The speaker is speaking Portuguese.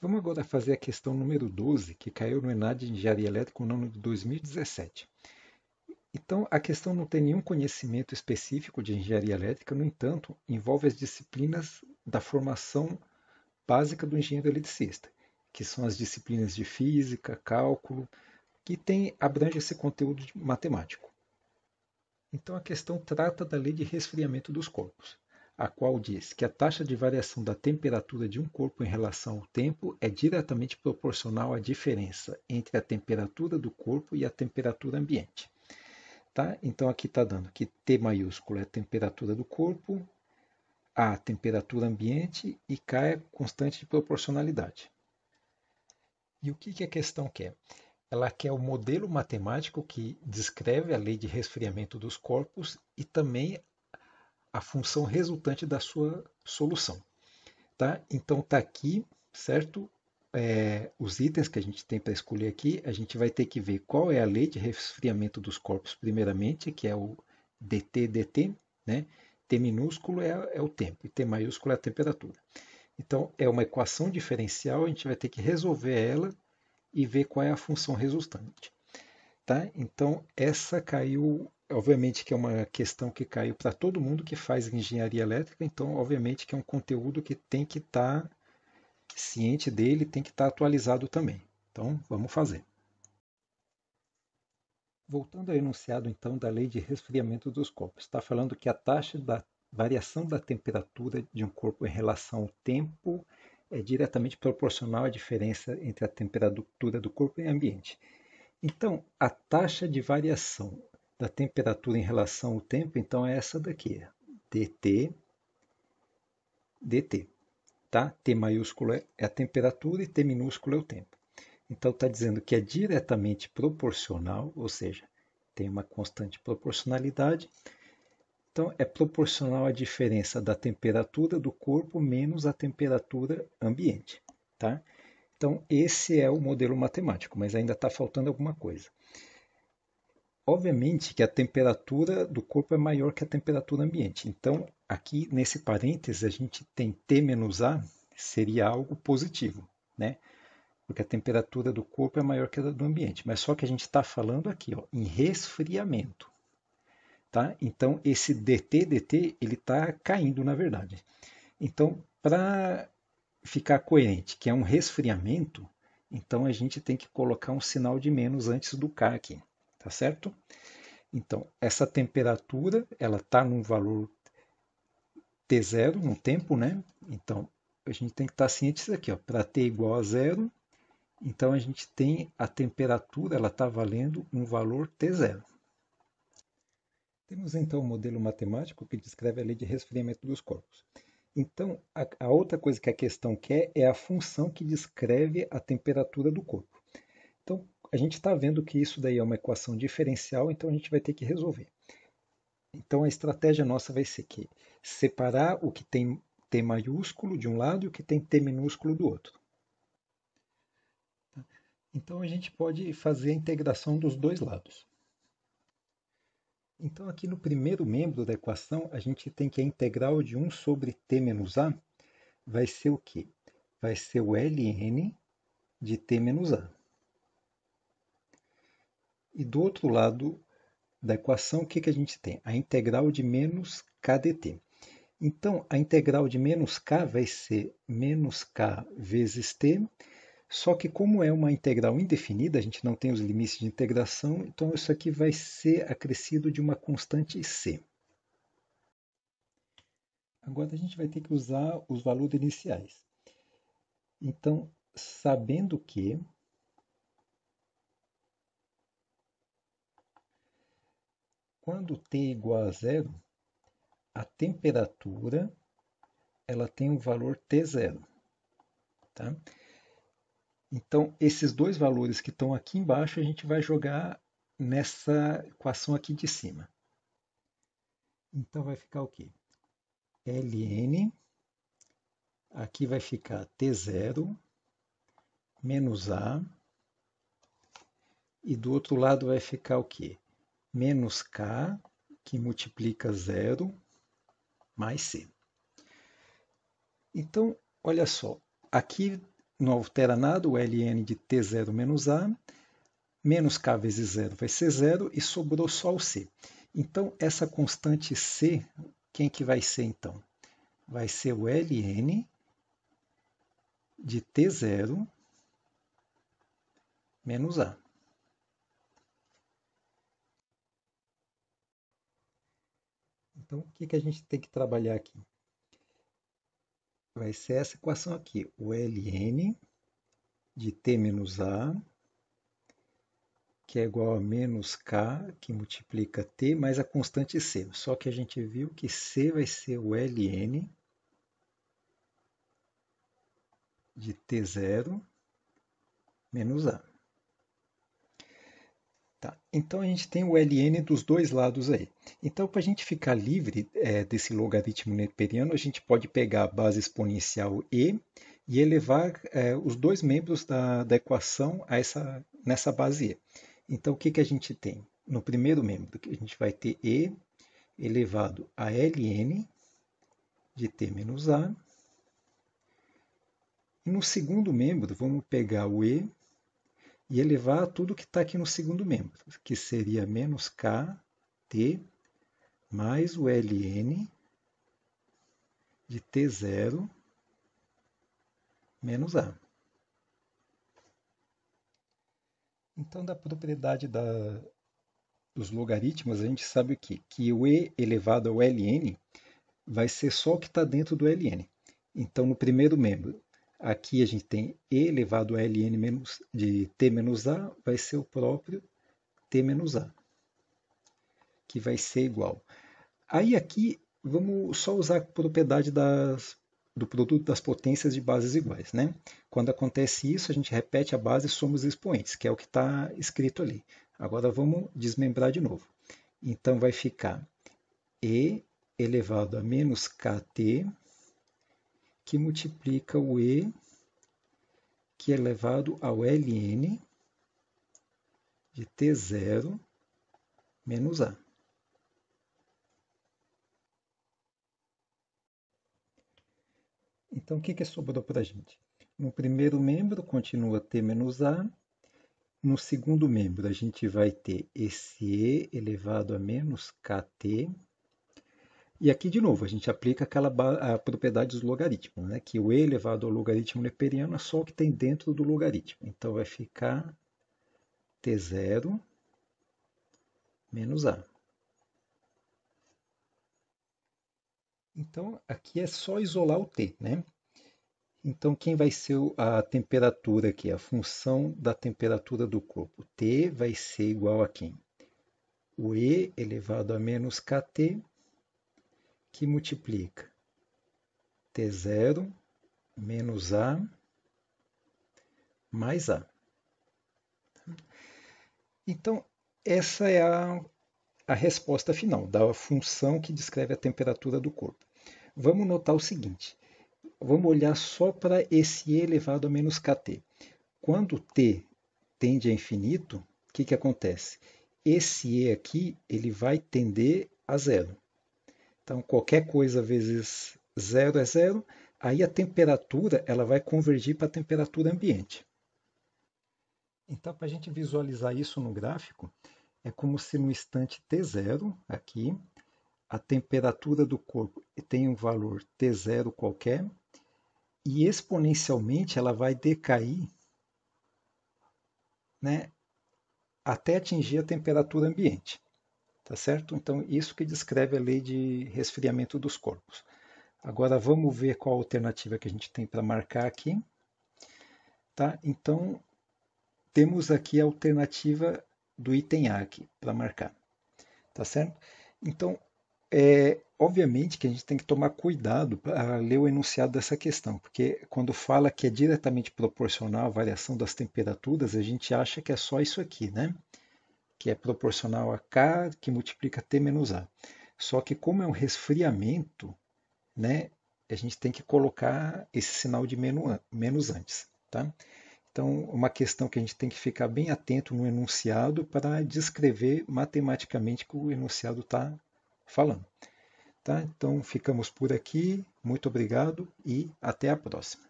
Vamos agora fazer a questão número 12, que caiu no ENAD de Engenharia Elétrica no ano de 2017. Então, a questão não tem nenhum conhecimento específico de engenharia elétrica, no entanto, envolve as disciplinas da formação básica do engenheiro eletricista, que são as disciplinas de física, cálculo, que tem, abrange esse conteúdo matemático. Então, a questão trata da lei de resfriamento dos corpos a qual diz que a taxa de variação da temperatura de um corpo em relação ao tempo é diretamente proporcional à diferença entre a temperatura do corpo e a temperatura ambiente. Tá? Então aqui está dando que T maiúsculo é a temperatura do corpo, A a temperatura ambiente e K é a constante de proporcionalidade. E o que, que a questão quer? Ela quer o modelo matemático que descreve a lei de resfriamento dos corpos e também a função resultante da sua solução. Tá? Então está aqui, certo? É, os itens que a gente tem para escolher aqui, a gente vai ter que ver qual é a lei de resfriamento dos corpos, primeiramente, que é o DT, DT, né? T minúsculo é, é o tempo e T maiúsculo é a temperatura. Então, é uma equação diferencial, a gente vai ter que resolver ela e ver qual é a função resultante. Tá? Então, essa caiu obviamente que é uma questão que caiu para todo mundo que faz engenharia elétrica, então obviamente que é um conteúdo que tem que estar tá ciente dele, tem que estar tá atualizado também. Então, vamos fazer. Voltando ao enunciado então da lei de resfriamento dos corpos, está falando que a taxa da variação da temperatura de um corpo em relação ao tempo é diretamente proporcional à diferença entre a temperatura do corpo e o ambiente. Então, a taxa de variação da temperatura em relação ao tempo, então é essa daqui, é dT, dt. Tá? T maiúsculo é, é a temperatura e T minúsculo é o tempo. Então está dizendo que é diretamente proporcional, ou seja, tem uma constante proporcionalidade. Então é proporcional à diferença da temperatura do corpo menos a temperatura ambiente. Tá? Então esse é o modelo matemático, mas ainda está faltando alguma coisa. Obviamente que a temperatura do corpo é maior que a temperatura ambiente. Então, aqui nesse parênteses, a gente tem T menos A, seria algo positivo, né? Porque a temperatura do corpo é maior que a do ambiente. Mas só que a gente está falando aqui ó, em resfriamento. Tá? Então, esse dt, dt, ele está caindo, na verdade. Então, para ficar coerente, que é um resfriamento, então a gente tem que colocar um sinal de menos antes do k aqui tá certo? Então, essa temperatura, ela está num valor T0, no tempo, né? Então, a gente tem que estar tá ciente disso aqui, ó, para T igual a zero, então a gente tem a temperatura, ela está valendo um valor T0. Temos então o um modelo matemático que descreve a lei de resfriamento dos corpos. Então, a, a, outra coisa que a questão quer é a função que descreve a temperatura do corpo. Então, a gente está vendo que isso daí é uma equação diferencial, então a gente vai ter que resolver. Então a estratégia nossa vai ser que separar o que tem T maiúsculo de um lado e o que tem T minúsculo do outro. Tá? Então a gente pode fazer a integração dos dois lados. Então aqui no primeiro membro da equação a gente tem que a integral de 1 sobre t menos a vai ser o quê? Vai ser o ln de t menos a. E do outro lado da equação, o que, que a gente tem? A integral de menos k dt. Então, a integral de menos k vai ser menos k vezes t, só que como é uma integral indefinida, a gente não tem os limites de integração, então isso aqui vai ser acrescido de uma constante c. Agora a gente vai ter que usar os valores iniciais. Então, sabendo que quando t igual a zero, a temperatura ela tem um valor T0. Tá? Então, esses dois valores que estão aqui embaixo, a gente vai jogar nessa equação aqui de cima. Então, vai ficar o quê? Ln, aqui vai ficar T0 menos A, e do outro lado vai ficar o quê? menos k, que multiplica zero, mais c. Então, olha só, aqui não altera nada o ln de t0 menos a, menos k vezes zero vai ser zero e sobrou só o c. Então, essa constante c, quem que vai ser então? Vai ser o ln de t0 menos a. Então, o que, que a gente tem que trabalhar aqui? Vai ser essa equação aqui, o ln de t menos a, que é igual a menos k, que multiplica t, mais a constante c. Só que a gente viu que c vai ser o ln de t0 menos a. Tá. Então a gente tem o ln dos dois lados aí. Então para a gente ficar livre é, desse logaritmo neperiano, a gente pode pegar a base exponencial e e elevar é, os dois membros da, da equação a essa, nessa base e. Então o que, que a gente tem? No primeiro membro a gente vai ter e elevado a ln de t menos a. E no segundo membro vamos pegar o e e elevar a tudo que está aqui no segundo membro, que seria menos kt mais o ln de t0 menos a. Então, da propriedade da, dos logaritmos, a gente sabe o quê? Que o e elevado ao ln vai ser só o que está dentro do ln. Então, no primeiro membro, Aqui a gente tem e elevado a ln menos, de t menos a, vai ser o próprio t menos a, que vai ser igual. Aí aqui, vamos só usar a propriedade das, do produto das potências de bases iguais. Né? Quando acontece isso, a gente repete a base e soma os expoentes, que é o que está escrito ali. Agora vamos desmembrar de novo. Então vai ficar e elevado a menos kt que multiplica o E, que é elevado ao Ln de T0 menos A. Então, o que, que sobrou para a gente? No primeiro membro, continua T menos A. No segundo membro, a gente vai ter esse E elevado a menos KT e aqui, de novo, a gente aplica aquela a propriedade dos logaritmos, né? que o e elevado ao logaritmo neperiano é só o que tem dentro do logaritmo. Então, vai ficar t0 menos a. Então, aqui é só isolar o t. Né? Então, quem vai ser a temperatura aqui? A função da temperatura do corpo. T vai ser igual a quem? O e elevado a menos kt que multiplica T0 menos A mais A. Então, essa é a, a resposta final da função que descreve a temperatura do corpo. Vamos notar o seguinte, vamos olhar só para esse e elevado a menos kt. Quando t tende a infinito, o que, que acontece? Esse e aqui ele vai tender a zero. Então, qualquer coisa vezes zero é zero, aí a temperatura ela vai convergir para a temperatura ambiente. Então, para a gente visualizar isso no gráfico, é como se no instante T0, aqui, a temperatura do corpo tem um valor T0 qualquer, e exponencialmente ela vai decair né, até atingir a temperatura ambiente. Tá certo? Então, isso que descreve a lei de resfriamento dos corpos. Agora, vamos ver qual a alternativa que a gente tem para marcar aqui. Tá? Então, temos aqui a alternativa do item A aqui para marcar. Tá certo? Então, é, obviamente que a gente tem que tomar cuidado para ler o enunciado dessa questão, porque quando fala que é diretamente proporcional à variação das temperaturas, a gente acha que é só isso aqui, né? que é proporcional a K, que multiplica T menos A. Só que como é um resfriamento, né, a gente tem que colocar esse sinal de menos antes. Tá? Então, uma questão que a gente tem que ficar bem atento no enunciado para descrever matematicamente o que o enunciado está falando. Tá? Então, ficamos por aqui. Muito obrigado e até a próxima.